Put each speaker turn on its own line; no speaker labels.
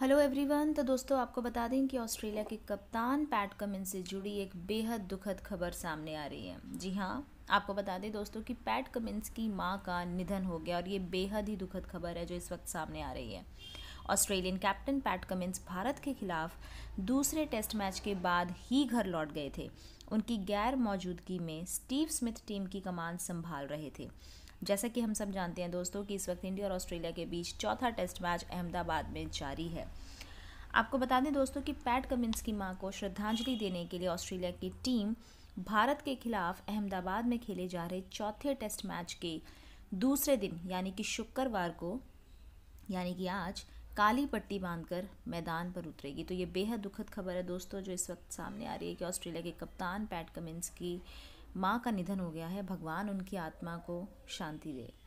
hello everyone तो दोस्तों आपको बता दें कि ऑस्ट्रेलिया के कप्तान पैट कमिन से जुड़ी एक बेहद दुखद खबर सामने आ रही है जी हाँ आपको बता दें दोस्तों कि पैट कमिंस की मां का निधन हो गया और ये बेहद ही दुखद खबर है जो इस वक्त सामने आ रही है Australian captain Pat Cummins Bharat के खिलाफ दूसरे टेस्ट मैच के बाद ही घर लौट गए थे उनकी गैर मौजूदगी में स्टीव स्मिथ टीम की कमान संभाल रहे थे जैसा कि हम सब जानते हैं दोस्तों कि इस वक्त इंडिया और ऑस्ट्रेलिया के बीच चौथा टेस्ट मैच अहमदाबाद में जारी है आपको बता दें दोस्तों कि पैट कमिंस की मां को श्रद्धांजलि देने के लिए ऑस्ट्रेलिया की टीम भारत के खिलाफ अहमदाबाद में खेले जा रहे चौथे टेस्ट मैच के दूसरे दिन यानी कि शुक्रवार को यानी कि आज काली पट्टी बांधकर मैदान पर उतरेगी तो ये बेहद दुखद खबर है दोस्तों जो इस वक्त सामने आ रही है कि ऑस्ट्रेलिया के कप्तान पैट कमिंस की माँ का निधन हो गया है भगवान उनकी आत्मा को
शांति दे